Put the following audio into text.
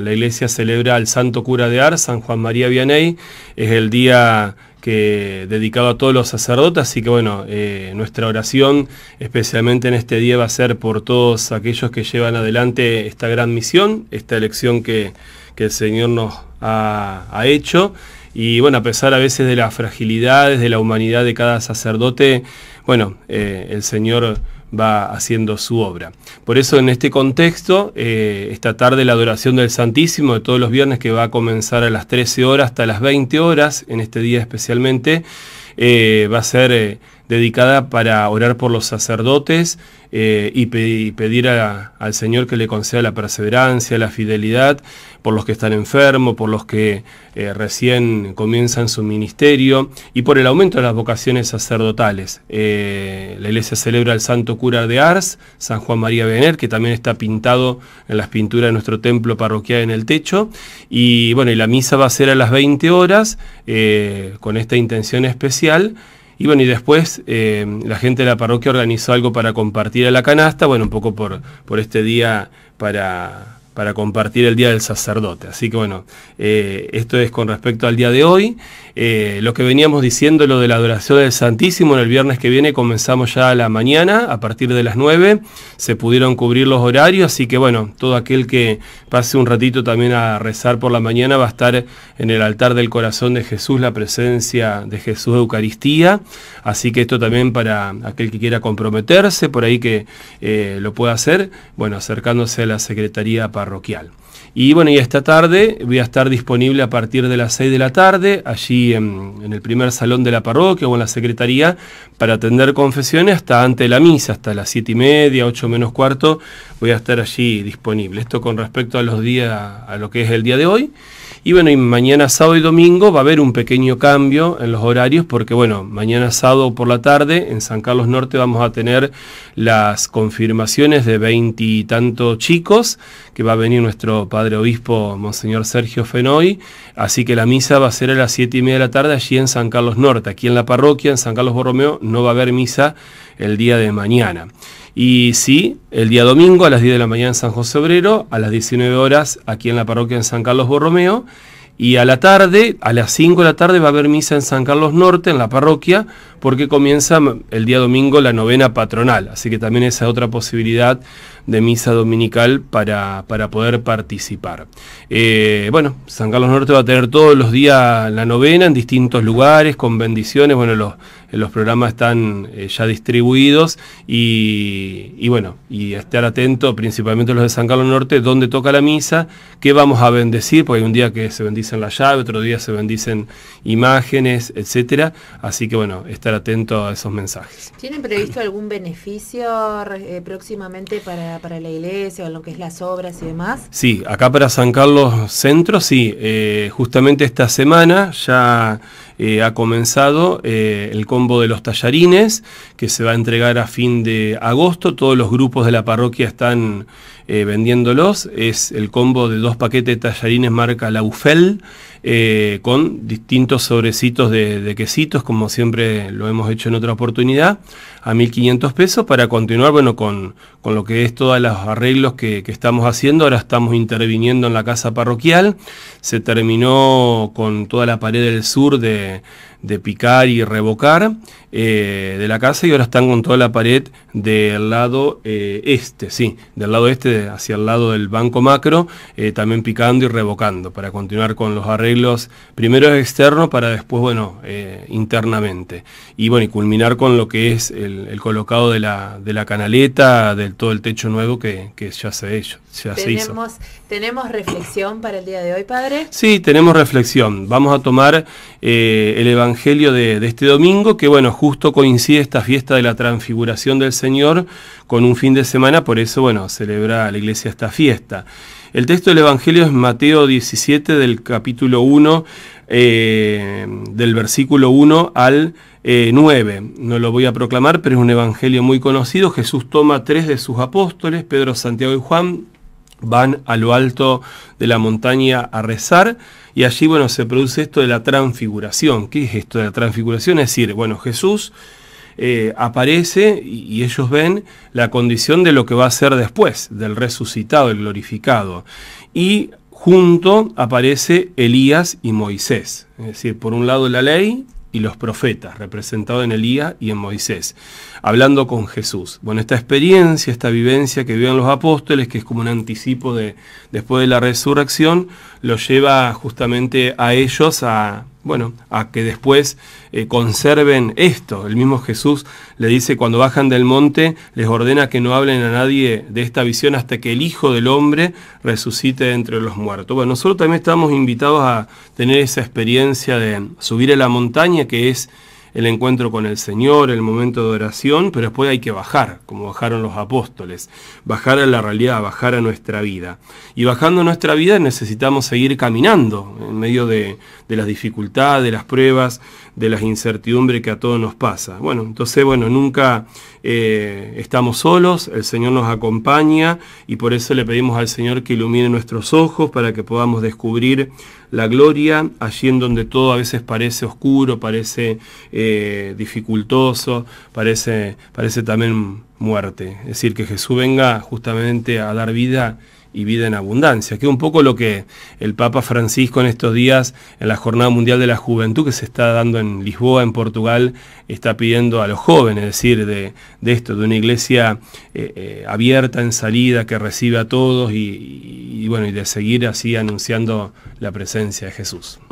La iglesia celebra al santo cura de Ar, San Juan María Vianey. Es el día que dedicado a todos los sacerdotes, así que bueno, eh, nuestra oración especialmente en este día va a ser por todos aquellos que llevan adelante esta gran misión, esta elección que, el Señor nos ha, ha hecho. Y bueno, a pesar a veces de las fragilidades de la humanidad de cada sacerdote, bueno, eh, el Señor va haciendo su obra. Por eso en este contexto, eh, esta tarde la adoración del Santísimo de todos los viernes que va a comenzar a las 13 horas hasta las 20 horas, en este día especialmente, eh, va a ser dedicada para orar por los sacerdotes eh, y, pedir al Señor que le conceda la perseverancia, la fidelidad, por los que están enfermos, por los que eh, recién comienzan su ministerio y por el aumento de las vocaciones sacerdotales. Eh, la iglesia celebra al Santo Cura de Ars, San Juan María Bener, que también está pintado en las pinturas de nuestro templo parroquial en el techo. Y bueno, y la misa va a ser a las 20 horas con esta intención especial. Y bueno, y después eh, la gente de la parroquia organizó algo para compartir a la canasta, bueno, un poco por, por este día para para compartir el Día del Sacerdote. Así que bueno, eh, esto es con respecto al día de hoy. Eh, lo que veníamos diciendo, lo de la adoración del Santísimo, en el viernes que viene comenzamos ya a la mañana, a partir de las 9, se pudieron cubrir los horarios, así que bueno, todo aquel que pase un ratito también a rezar por la mañana va a estar en el altar del corazón de Jesús, la presencia de Jesús de Eucaristía, así que esto también para aquel que quiera comprometerse, por ahí que eh, lo pueda hacer, bueno, acercándose a la Secretaría para y bueno, y esta tarde voy a estar disponible a partir de las 6 de la tarde, allí en, el primer salón de la parroquia o en la secretaría, para atender confesiones hasta antes de la misa, hasta las 7 y media, 8 menos cuarto, voy a estar allí disponible. Esto con respecto a los días, a lo que es el día de hoy. Y bueno, y mañana sábado y domingo va a haber un pequeño cambio en los horarios porque bueno, mañana sábado por la tarde en San Carlos Norte vamos a tener las confirmaciones de veintitantos chicos que va a venir nuestro padre obispo Monseñor Sergio Fenoy. Así que la misa va a ser a las siete y media de la tarde allí en San Carlos Norte. Aquí en la parroquia, en San Carlos Borromeo, no va a haber misa el día de mañana. Y sí, el día domingo a las 10 de la mañana en San José Obrero, a las 19 horas aquí en la parroquia en San Carlos Borromeo. Y a la tarde, a las 5 de la tarde, va a haber misa en San Carlos Norte, en la parroquia, porque comienza el día domingo la novena patronal. Así que también esa es otra posibilidad de misa dominical para, para poder participar. Eh, bueno, San Carlos Norte va a tener todos los días la novena en distintos lugares, con bendiciones. Bueno, los los programas están eh, ya distribuidos y, bueno, y estar atento principalmente los de San Carlos Norte, donde toca la misa, qué vamos a bendecir, porque hay un día que se bendicen la llave, otro día se bendicen imágenes, etcétera, así que bueno, estar atento a esos mensajes. ¿Tienen previsto algún beneficio eh, próximamente para, la iglesia o lo que es las obras y demás? Sí, acá para San Carlos Centro, sí, eh, justamente esta semana ya... Eh, ha comenzado eh, el combo de los tallarines, que se va a entregar a fin de agosto. Todos los grupos de la parroquia están eh, vendiéndolos. Es el combo de dos paquetes de tallarines marca Laufel eh, con distintos sobrecitos de, quesitos, como siempre lo hemos hecho en otra oportunidad, a 1.500 pesos para continuar bueno, con, lo que es todos los arreglos que, estamos haciendo. Ahora estamos interviniendo en la casa parroquial. Se terminó con toda la pared del sur de, picar y revocar eh, de la casa y ahora están con toda la pared del lado este, sí, del lado este de hacia el lado del banco macro, eh, también picando y revocando para continuar con los arreglos, primero externo para después, bueno, eh, internamente. Y bueno, y culminar con lo que es el, colocado de la, de la canaleta, del todo el techo nuevo que, ya, se, ha hecho se hizo. ¿Tenemos reflexión para el día de hoy, padre? Sí, tenemos reflexión. Vamos a tomar eh, el Evangelio de, este domingo, que bueno, justo coincide esta fiesta de la transfiguración del Señor con un fin de semana, por eso bueno, celebra la iglesia esta fiesta. El texto del Evangelio es Mateo 17 del capítulo 1, eh, del versículo 1 al 9. Eh, no lo voy a proclamar, pero es un Evangelio muy conocido. Jesús toma tres de sus apóstoles, Pedro, Santiago y Juan, van a lo alto de la montaña a rezar y allí, bueno, se produce esto de la transfiguración. ¿Qué es esto de la transfiguración? Es decir, bueno, Jesús eh, aparece y, y, ellos ven la condición de lo que va a ser después, del resucitado, el glorificado. Y junto aparece Elías y Moisés. Es decir, por un lado la ley y los profetas, representado en Elías y en Moisés, hablando con Jesús. Bueno, esta experiencia, esta vivencia que viven los apóstoles, que es como un anticipo de después de la resurrección, los lleva justamente a ellos a bueno, a que después eh, conserven esto. El mismo Jesús le dice, cuando bajan del monte, les ordena que no hablen a nadie de esta visión hasta que el Hijo del Hombre resucite entre los muertos. Bueno, nosotros también estamos invitados a tener esa experiencia de subir a la montaña que es el encuentro con el Señor, el momento de oración, pero después hay que bajar, como bajaron los apóstoles, bajar a la realidad, bajar a nuestra vida. Y bajando nuestra vida necesitamos seguir caminando en medio de, de las dificultades, de las pruebas, de las incertidumbres que a todos nos pasa. Bueno, entonces, bueno, nunca eh, estamos solos, el Señor nos acompaña y por eso le pedimos al Señor que ilumine nuestros ojos para que podamos descubrir la gloria allí en donde todo a veces parece oscuro, parece eh, dificultoso, parece, parece también muerte. Es decir, que Jesús venga justamente a dar vida y vida en abundancia, que es un poco lo que el Papa Francisco en estos días, en la Jornada Mundial de la Juventud que se está dando en Lisboa, en Portugal, está pidiendo a los jóvenes, es decir, de, de esto, de una iglesia eh, eh, abierta en salida, que recibe a todos y bueno, y de seguir así anunciando la presencia de Jesús.